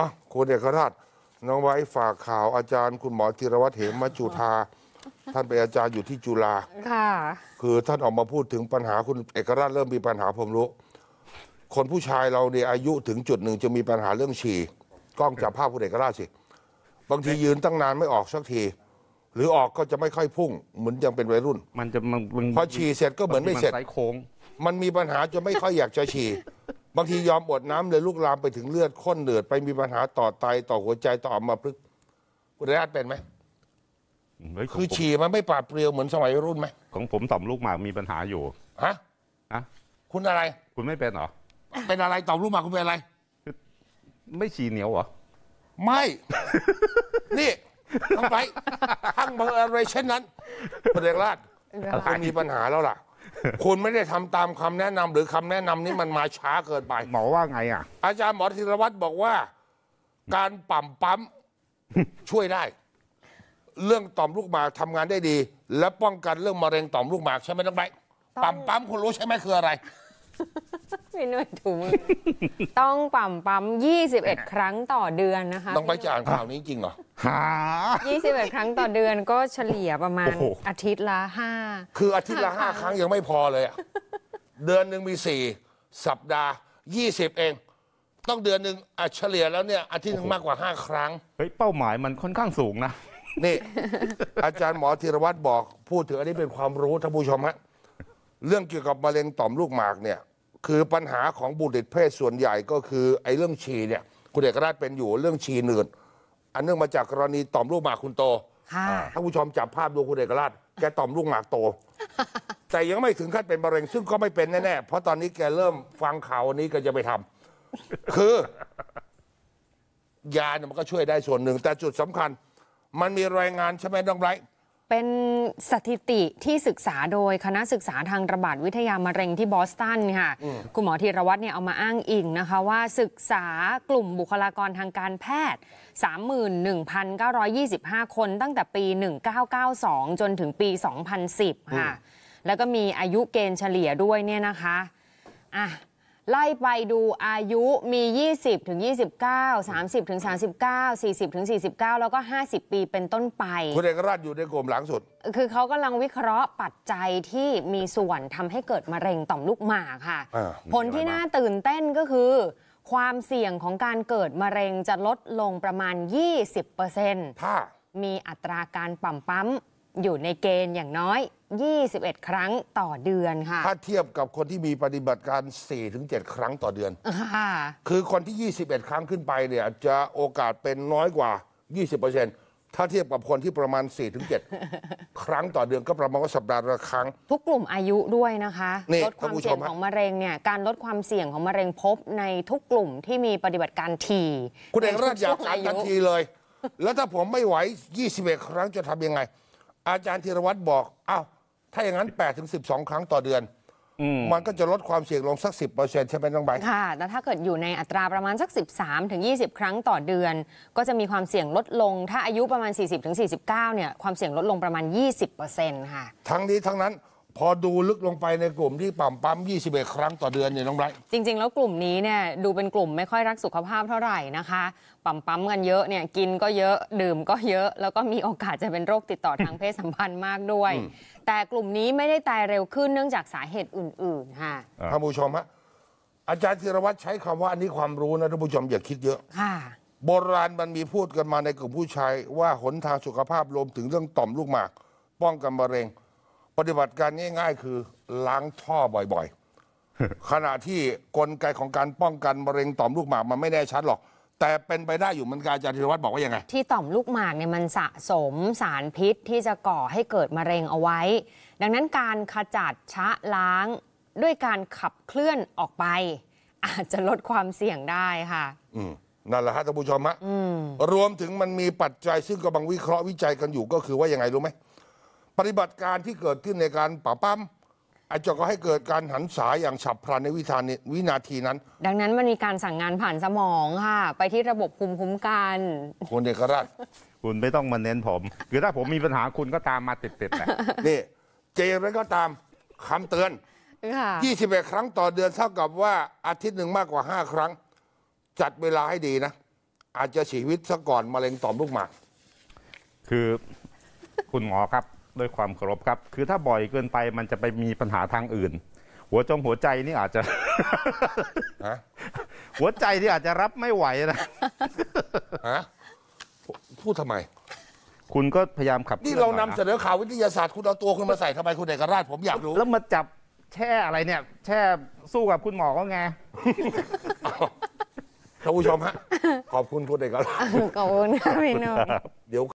อ่ะคุณเอกราชน้องไว้ฝากข่าวอาจารย์ คุณหมอธีรวัฒน์เหมจุธาท่านเป็นอาจารย์อยู่ที่จุฬาค่ะคือท่านออกมาพูดถึงปัญหาคุณเอกราชเริ่มมีปัญหาผมรู้คนผู้ชายเราเนี่ยอายุถึงจุดหนึ่งจะมีปัญหาเรื่องฉี่กล้องจับภาพคุณเอกราชสิบางทียืนตั้งนานไม่ออกสักที หรือออกก็จะไม่ค่อยพุ่งเหมือนยังเป็นวัยรุ่น มันจะมันพอฉี่เสร็จก็เหมือนไม่เสร็จมันสโงมันมีปัญหาจนไม่ค่อยอยากจะฉี่บางทียอมอดน้ำเลยลูกลามไปถึงเลือดข้นเดือดไปมีปัญหาต่อไตต่อหัวใจต่ออัมพฤกษ์คุณไรอัดเป็นไหมคือฉี่มันไม่ปราดเปรียวเหมือนสมัยรุ่นไหมของผมต่อมลูกหมากมีปัญหาอยู่ฮะฮะคุณอะไรคุณไม่เป็นหรอเป็นอะไรต่อมลูกหมากคุณเป็นอะไร ไม่ฉี่เหนียวเหรอ ไม่นี่ทั้งไปทั้งบังเอิญเช่นนั้นคระเดกราชกรคุณมีปัญหาแล้วล่ะคุณไม่ได้ทำตามคำแนะนำหรือคำแนะนำนี้มันมาช้าเกินไป หมอว่าไงอ่ะ อาจารย์หมอธีรวัตรบอกว่าการปั่มปั๊มช่วยได้ เรื่องต่อมลูกหมากทำงานได้ดี และป้องกันเรื่องมะเร็งต่อมลูกหมากใช่ไหมน้องใบปั่มปั๊มคุณรู้ใช่ไหมคืออะไรไม่หน่อยถูมือต้องปั๊มปั๊มยี่สิบเอ็ดครั้งต่อเดือนนะคะ ต้องไปจ่านข่าวนี้จริงเหรอหายี่สิบเอ็ดครั้งต่อเดือนก็เฉลี่ยประมาณอาทิตย์ละห้าคืออาทิตย์ละห้าครั้งยังไม่พอเลยอะเดือนหนึ่งมีสี่สัปดาห์ยี่สิบเองต้องเดือนหนึ่งอเฉลี่ยแล้วเนี่ยอาทิตย์นึงมากกว่าห้าครั้งเฮ้ยเป้าหมายมันค่อนข้างสูงนะนี่ อาจารย์หมอธีรวัตรบอก พูดถึงอันนี้เป็นความรู้ท่านผู้ชมฮะเรื่องเกี่ยวกับมะเร็งต่อมลูกหมากเนี่ยคือปัญหาของบุตรเพศส่วนใหญ่ก็คือ ไอ้เรื่องฉี่เนี่ย คุณเอกราชเป็นอยู่เรื่องฉี่เนืดอันเนื่องมาจากกรณี ต่อมลูกหมากคุณโต ถ้าผู้ชมจับภาพดูคุณเอกราชแกต่อมลูกหมากโต แต่ยังไม่ถึงขั้นเป็นมะเร็ง ซึ่งก็ไม่เป็นแน่ๆ เพราะตอนนี้แกเริ่มฟังข่าวนี้ก็จะไปทำ คือ ยาเนี่ยมันก็ช่วยได้ส่วนหนึ่งแต่จุดสำคัญ มันมีรายงานใช่ไหมน้องไรเป็นสถิติที่ศึกษาโดยคณะศึกษาทางระบาดวิทยามะเร็งที่บอสตันค่ะ คุณหมอธีรวัตรเนี่ยเอามาอ้างอิงนะคะว่าศึกษากลุ่มบุคลากรทางการแพทย์ 31,925 คนตั้งแต่ปี 1992 จนถึงปี 2010 ค่ะ แล้วก็มีอายุเกณฑ์เฉลี่ยด้วยเนี่ยนะคะอ่ะไล่ไปดูอายุมี 20 ถึง 29 30 ถึง 39 40 ถึง 49 แล้วก็ 50 ปีเป็นต้นไป คุณเอกราชอยู่ในกลุ่มหลังสุด คือเขากำลังวิเคราะห์ปัจจัยที่มีส่วนทำให้เกิดมะเร็งต่อมลูกหมากค่ะ ผลที่น่าตื่นเต้นก็คือ ความเสี่ยงของการเกิดมะเร็งจะลดลงประมาณ 20%ถ้ามีอัตราการปั่มปั๊มอยู่ในเกณฑ์อย่างน้อย21 ครั้งต่อเดือนค่ะ ถ้าเทียบกับคนที่มีปฏิบัติการ 4-7 ครั้งต่อเดือนค่ะคือคนที่ 21 ครั้งขึ้นไปเนี่ยจะโอกาสเป็นน้อยกว่า 20%ถ้าเทียบกับคนที่ประมาณ 4-7 ครั้งต่อเดือนก็ประมาณว่าสัปดาห์ละครั้ง ทุกกลุ่มอายุด้วยนะคะลดความเสี่ยงของมะเร็งเนี่ยการลดความเสี่ยงของมะเร็งพบในทุกกลุ่มที่มีปฏิบัติการที คุณเองราชอยากการทันทีเลย แล้วถ้าผมไม่ไหว21 ครั้งจะทำยังไง อาจารย์ธีรวัตรบอกเอ้าถ้าอย่างนั้น8ถึงสสิบองครั้งต่อเดือน มันก็จะลดความเสี่ยงลงสักสิบเเปอร์ซ็นต์ใช่ไหมน้องใบค่ะ แล้วถ้าเกิดอยู่ในอัตราประมาณสักสิบามถึงิบครั้งต่อเดือน ก็จะมีความเสี่ยงลดลง ถ้าอายุประมาณ 40ถึงิบเนี่ยความเสี่ยงลดลงประมาณ 20%ค่ะ ทั้งนี้ทั้งนั้นพอดูลึกลงไปในกลุ่มที่ปั๊มปั๊ม21 ครั้งต่อเดือนเนี่ยน้องไบรท์จริง ๆแล้วกลุ่มนี้เนี่ยดูเป็นกลุ่มไม่ค่อยรักสุขภาพเท่าไหร่นะคะปั๊มปั๊มกันเยอะเนี่ยกินก็เยอะดื่มก็เยอะ แล้วก็มีโอกาสจะเป็นโรคติดต่อทางเพศสัมพันธ์มากด้วย แต่กลุ่มนี้ไม่ได้ตายเร็วขึ้นเนื่องจากสาเหตุอื่นๆค่ะท่านผู้ชมฮะอาจารย์ธีรวัตรใช้คำว่าอันนี้ความรู้นะท่านผู้ชมอย่าคิดเยอะค่ะโบราณมันมีพูดกันมาในกลุ่มผู้ชายว่าหนทางสุขภาพรวมถึงเรื่องต่อมลูกหมากป้องกันมะเร็งปฏิบัติการง่ายๆ คือล้างท่อบ่อย ๆขณะที่กลไกของการป้องกันมะเร็งต่อมลูกหมากมันไม่แน่ชัดหรอกแต่เป็นไปได้อยู่มันกันาจารย์ธีรวัตรบอกว่ายังไง ที่ต่อมลูกหมากเนี่ยมันสะสมสารพิษที่จะก่อให้เกิดมะเร็งเอาไว้ ดังนั้นการขจัดชะล้างด้วยการขับเคลื่อนออกไป อาจจะลดความเสี่ยงได้ค่ะอืนั่นแหละฮะท่านผู้ชมฮะรวมถึงมันมีปัจจัยซึ่งกำลังวิเคราะห์วิจัยกันอยู่ก็คือว่ายังไงรู้ไหมปฏิบัติการที่เกิดขึ้นในการป่าปั้มอาจจะก็ให้เกิดการหันสายอย่างฉับพลันในวิธานวินาทีนั้น ดังนั้นมันมีการสั่งงานผ่านสมองค่ะ ไปที่ระบบภูมิคุ้มกันคุณเอกราชคุณไม่ต้องมาเน้นผมคือถ้าผมมีปัญหาคุณก็ตามมาติดๆแหละนี่เจแล้วก็ตามคำเตือน 21 ครั้งต่อเดือนเท่ากับว่าอาทิตย์หนึ่งมากกว่าห้าครั้ง จัดเวลาให้ดีนะอาจจะชีวิตซะก่อนมะเร็งต่อมลูกหมากคือคุณหมอครับด้วยความเคารพครับ คือถ้าบ่อยเกินไปมันจะไปมีปัญหาทางอื่น หัวจงหัวใจนี่อาจจะหัวใจที่อาจจะรับไม่ไหวนะ ฮะ พูดทำไม คุณก็พยายามขับ นี่เรานำเสนอข่าววิทยาศาสตร์คุณเอาตัวคุณมาใส่ทำไมคุณเอกราชผมอยากรู้ แล้วมาจับ แช่อะไรเนี่ย แช่สู้กับคุณหมอก็ไงท่านผู้ชมฮะ ขอบคุณคุณเอกราชขอบคุณค่ะพี่นุ่เดี๋ยว